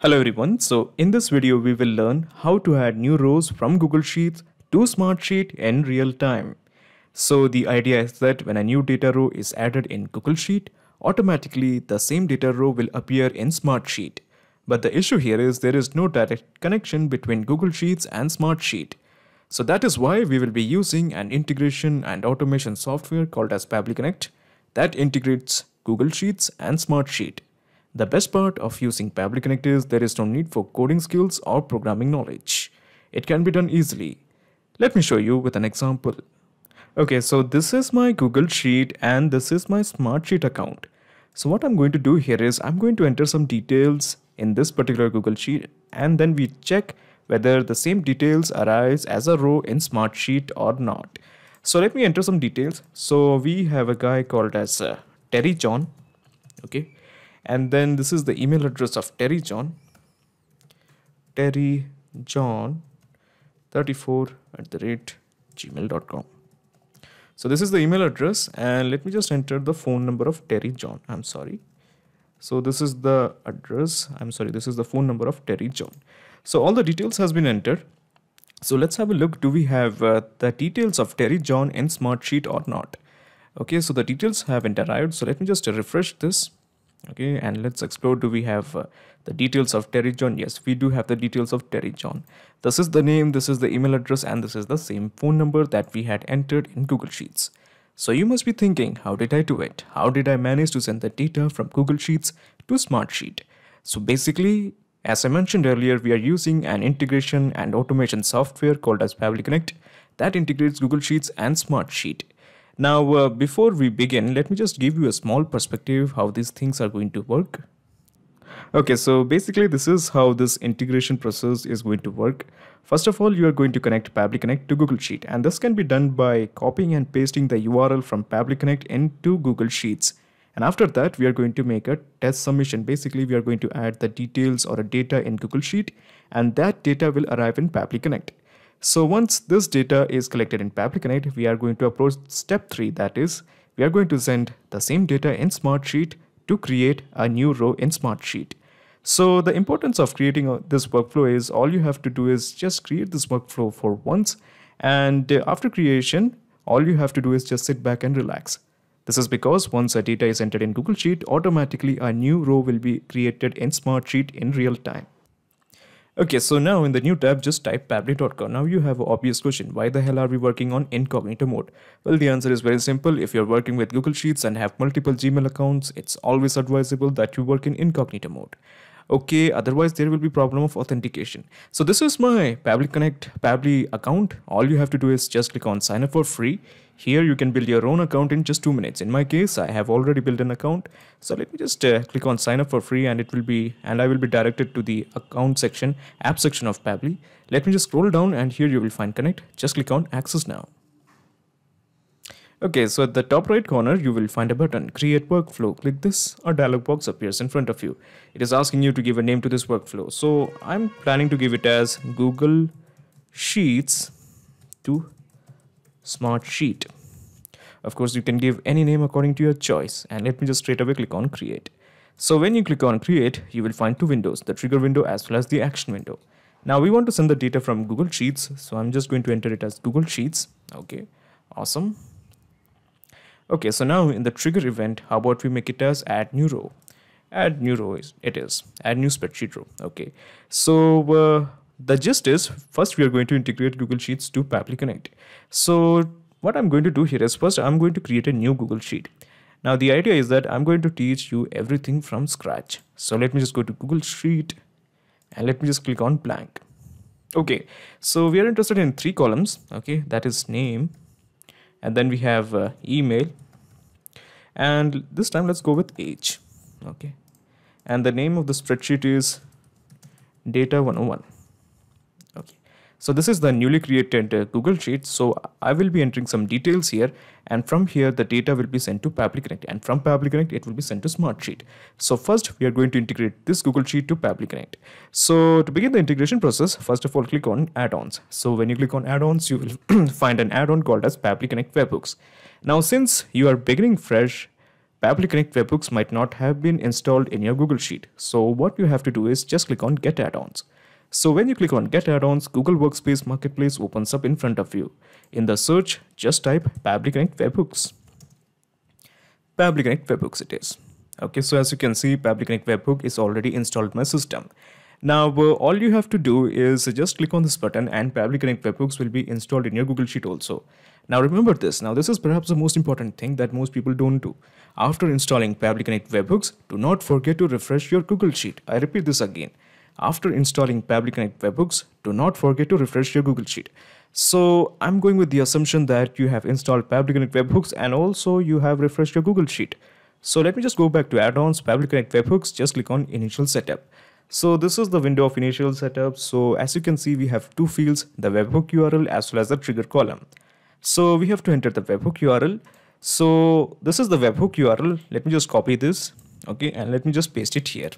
Hello everyone, so in this video we will learn how to add new rows from Google Sheets to Smartsheet in real time. So the idea is that when a new data row is added in Google Sheet, automatically the same data row will appear in Smartsheet. But the issue here is there is no direct connection between Google Sheets and Smartsheet. So that is why we will be using an integration and automation software called as Pabli Connect that integrates Google Sheets and Smartsheet. The best part of using public Connect is there is no need for coding skills or programming knowledge. It can be done easily. Let me show you with an example. Okay, so this is my Google Sheet and this is my Smartsheet account. So what I'm going to do here is I'm going to enter some details in this particular Google Sheet and then we check whether the same details arise as a row in Smartsheet or not. So let me enter some details. So we have a guy called as uh, Terry John. Okay and then this is the email address of Terry John Terry John 34 at the rate gmail.com so this is the email address and let me just enter the phone number of Terry John I'm sorry so this is the address I'm sorry this is the phone number of Terry John so all the details has been entered so let's have a look do we have uh, the details of Terry John in Smartsheet or not okay so the details haven't arrived so let me just refresh this okay and let's explore do we have uh, the details of Terry John yes we do have the details of Terry John this is the name this is the email address and this is the same phone number that we had entered in Google Sheets so you must be thinking how did I do it how did I manage to send the data from Google Sheets to Smartsheet so basically as I mentioned earlier we are using an integration and automation software called as Pavli Connect that integrates Google Sheets and Smartsheet now, uh, before we begin, let me just give you a small perspective how these things are going to work. Okay, so basically this is how this integration process is going to work. First of all, you are going to connect Pabli Connect to Google Sheet and this can be done by copying and pasting the URL from Pabli Connect into Google Sheets. And after that, we are going to make a test submission. Basically, we are going to add the details or a data in Google Sheet and that data will arrive in Pabli Connect. So once this data is collected in Fabricanate, we are going to approach step 3 that is, we are going to send the same data in Smartsheet to create a new row in Smartsheet. So the importance of creating uh, this workflow is all you have to do is just create this workflow for once and uh, after creation, all you have to do is just sit back and relax. This is because once a data is entered in Google Sheet, automatically a new row will be created in Smartsheet in real time. Okay, so now in the new tab, just type pabli.com. Now you have an obvious question. Why the hell are we working on incognito mode? Well, the answer is very simple. If you're working with Google Sheets and have multiple Gmail accounts, it's always advisable that you work in incognito mode. Okay, otherwise there will be problem of authentication. So this is my Pabli Connect Pabli account. All you have to do is just click on sign up for free. Here you can build your own account in just 2 minutes. In my case, I have already built an account. So let me just uh, click on sign up for free and it will be and I will be directed to the account section, app section of Pabli. Let me just scroll down and here you will find connect. Just click on access now. Okay, so at the top right corner, you will find a button, create workflow. Click this, a dialog box appears in front of you. It is asking you to give a name to this workflow. So I'm planning to give it as Google Sheets to smart sheet. Of course, you can give any name according to your choice. And let me just straight away click on create. So when you click on create, you will find two windows, the trigger window as well as the action window. Now we want to send the data from Google Sheets. So I'm just going to enter it as Google Sheets. Okay, awesome. Okay, so now in the trigger event, how about we make it as add new row? Add new row is it is add new spreadsheet row. Okay, so uh, the gist is first we are going to integrate Google Sheets to Pabli Connect. So what I'm going to do here is first I'm going to create a new Google Sheet. Now the idea is that I'm going to teach you everything from scratch. So let me just go to Google Sheet and let me just click on blank. Okay, so we are interested in three columns. Okay, that is name and then we have uh, email and this time let's go with age. Okay, and the name of the spreadsheet is data 101. So this is the newly created uh, Google Sheet. So I will be entering some details here and from here the data will be sent to Connect, and from Connect it will be sent to Smartsheet. So first we are going to integrate this Google Sheet to Connect. So to begin the integration process, first of all click on add-ons. So when you click on add-ons, you will find an add-on called as Connect Webhooks. Now since you are beginning fresh Connect webhooks might not have been installed in your Google Sheet. So what you have to do is just click on Get Add-ons. So when you click on get add-ons, Google Workspace Marketplace opens up in front of you. In the search, just type Public Connect Webhooks. Public Connect Webhooks it is. Okay, so as you can see, Public Connect Webhook is already installed in my system. Now, uh, all you have to do is just click on this button and Public Connect Webhooks will be installed in your Google Sheet also. Now, remember this. Now, this is perhaps the most important thing that most people don't do. After installing Public Connect Webhooks, do not forget to refresh your Google Sheet. I repeat this again. After installing Public Connect Webhooks, do not forget to refresh your Google Sheet. So I'm going with the assumption that you have installed Public Connect Webhooks and also you have refreshed your Google Sheet. So let me just go back to add-ons, Public Connect Webhooks, just click on Initial Setup. So this is the window of initial setup. So as you can see, we have two fields, the webhook URL as well as the trigger column. So we have to enter the webhook URL. So this is the webhook URL. Let me just copy this. Okay, and let me just paste it here.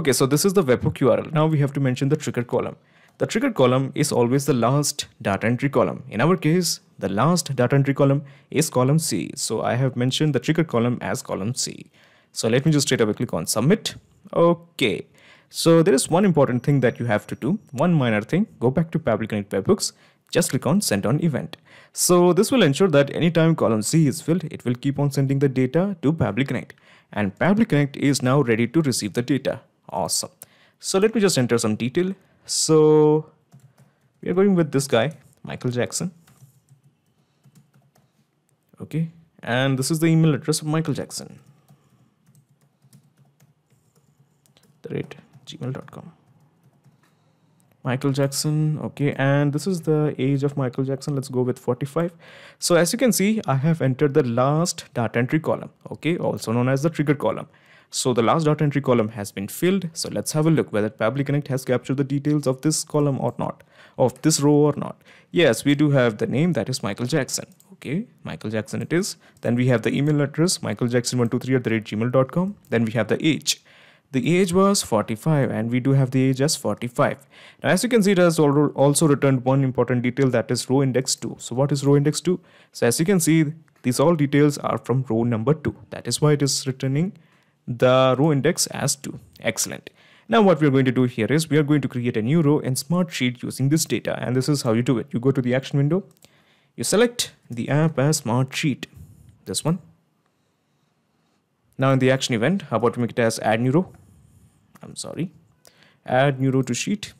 Okay, so this is the webhook URL. Now we have to mention the trigger column. The trigger column is always the last data entry column. In our case, the last data entry column is column C. So I have mentioned the trigger column as column C. So let me just straight away click on submit. Okay. So there is one important thing that you have to do. One minor thing, go back to Public Connect Webhooks, just click on send on event. So this will ensure that anytime column C is filled, it will keep on sending the data to Public Connect. And Public Connect is now ready to receive the data. Awesome. So let me just enter some detail. So we are going with this guy, Michael Jackson. Okay. And this is the email address of Michael Jackson. The gmail.com. Michael Jackson. Okay, and this is the age of Michael Jackson. Let's go with 45. So as you can see, I have entered the last data entry column, okay, also known as the trigger column. So the last dot entry column has been filled. So let's have a look whether Pabli Connect has captured the details of this column or not, of this row or not. Yes, we do have the name that is Michael Jackson. Okay, Michael Jackson it is. Then we have the email address michaeljackson123 at the rate gmail.com. Then we have the age. The age was 45 and we do have the age as 45. Now as you can see it has also returned one important detail that is row index 2. So what is row index 2? So as you can see these all details are from row number 2. That is why it is returning the row index as 2. Excellent. Now what we're going to do here is we are going to create a new row in Smartsheet using this data and this is how you do it. You go to the action window, you select the app as Smartsheet, this one. Now in the action event, how about we make it as add new row? I'm sorry, add new row to sheet.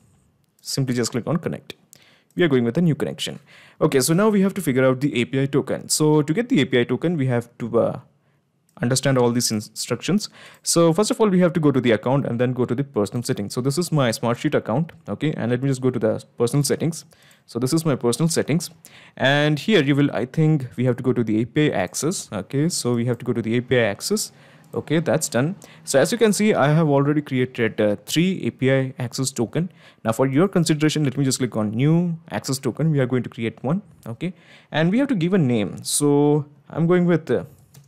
Simply just click on connect we are going with a new connection. Okay, so now we have to figure out the API token. So to get the API token, we have to uh, understand all these instructions. So first of all, we have to go to the account and then go to the personal settings. So this is my Smartsheet account. Okay. And let me just go to the personal settings. So this is my personal settings. And here you will, I think we have to go to the API access. Okay. So we have to go to the API access. Okay, that's done. So as you can see, I have already created uh, three API access token. Now for your consideration, let me just click on new access token. We are going to create one. Okay. And we have to give a name. So I'm going with uh,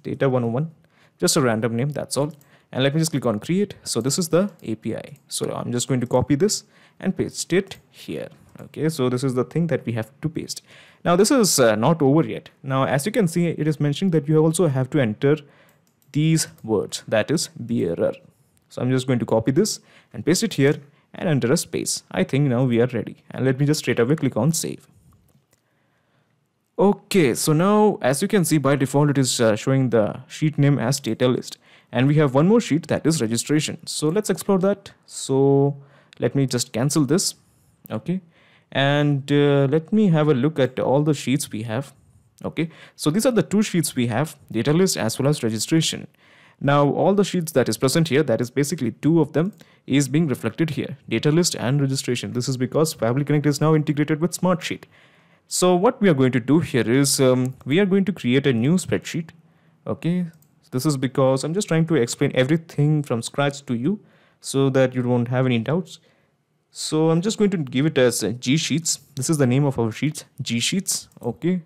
data 101, just a random name, that's all. And let me just click on create. So this is the API. So I'm just going to copy this and paste it here. Okay, so this is the thing that we have to paste. Now this is uh, not over yet. Now as you can see, it is mentioning that you also have to enter these words, that is bearer. So I'm just going to copy this and paste it here and enter a space. I think now we are ready. And let me just straight away click on save. Okay, so now as you can see by default it is uh, showing the sheet name as data list and we have one more sheet that is registration. So let's explore that. So let me just cancel this. Okay, and uh, let me have a look at all the sheets we have. Okay, so these are the two sheets we have data list as well as registration. Now all the sheets that is present here that is basically two of them is being reflected here data list and registration. This is because Fabric Connect is now integrated with Smartsheet. So what we are going to do here is um, we are going to create a new spreadsheet. Okay, this is because I'm just trying to explain everything from scratch to you so that you do not have any doubts. So I'm just going to give it as uh, G Sheets. This is the name of our sheets, G Sheets. Okay.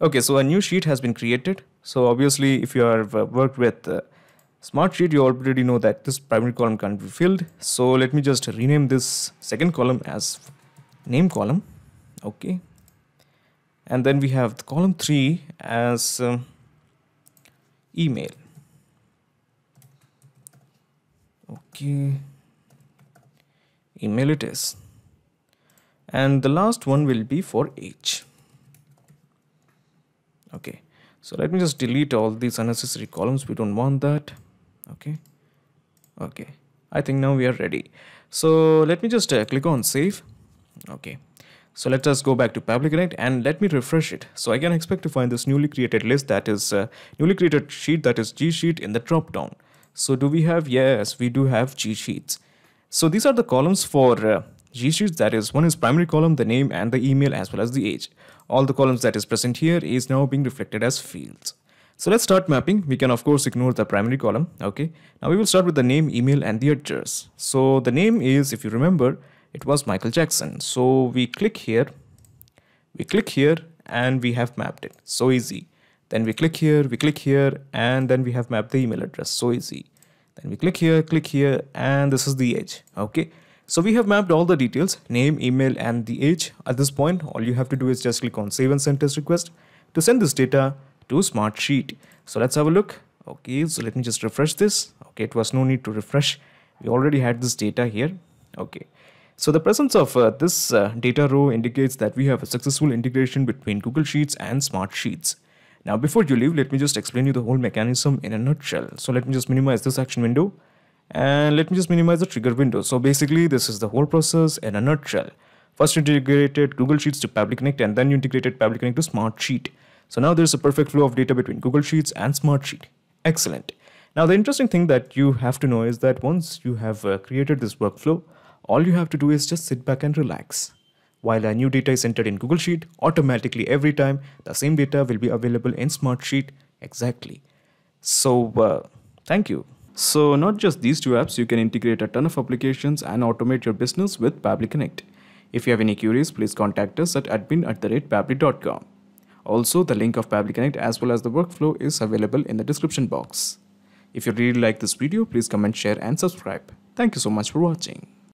Okay, so a new sheet has been created. So obviously, if you have uh, worked with uh, Smartsheet, you already know that this primary column can't be filled. So let me just rename this second column as name column okay and then we have column 3 as um, email okay email it is and the last one will be for age okay so let me just delete all these unnecessary columns we don't want that okay okay I think now we are ready so let me just uh, click on save okay so let us go back to Public Connect and let me refresh it. So I can expect to find this newly created list that is uh, newly created sheet that is G sheet in the drop down. So do we have? Yes, we do have G sheets. So these are the columns for uh, G sheets that is one is primary column, the name and the email as well as the age. All the columns that is present here is now being reflected as fields. So let's start mapping. We can of course ignore the primary column. Okay. Now we will start with the name, email and the address. So the name is if you remember it was Michael Jackson. So we click here, we click here and we have mapped it. So easy. Then we click here, we click here and then we have mapped the email address. So easy. Then we click here, click here and this is the age. Okay. So we have mapped all the details, name, email and the age. At this point, all you have to do is just click on save and send test request to send this data to Smartsheet. So let's have a look. Okay. So let me just refresh this. Okay. It was no need to refresh. We already had this data here. Okay. So the presence of uh, this uh, data row indicates that we have a successful integration between Google Sheets and Smart Sheets. Now before you leave, let me just explain you the whole mechanism in a nutshell. So let me just minimize this action window and let me just minimize the trigger window. So basically this is the whole process in a nutshell. First you integrated Google Sheets to Public Connect and then you integrated Public Connect to Smart Sheet. So now there's a perfect flow of data between Google Sheets and Smart Sheet. Excellent. Now the interesting thing that you have to know is that once you have uh, created this workflow, all you have to do is just sit back and relax. While a new data is entered in Google Sheet, automatically every time the same data will be available in Smartsheet exactly. So uh, thank you. So not just these two apps, you can integrate a ton of applications and automate your business with Pabli Connect. If you have any queries, please contact us at admin at the rate com. Also, the link of Pabli Connect as well as the workflow is available in the description box. If you really like this video, please comment, share and subscribe. Thank you so much for watching.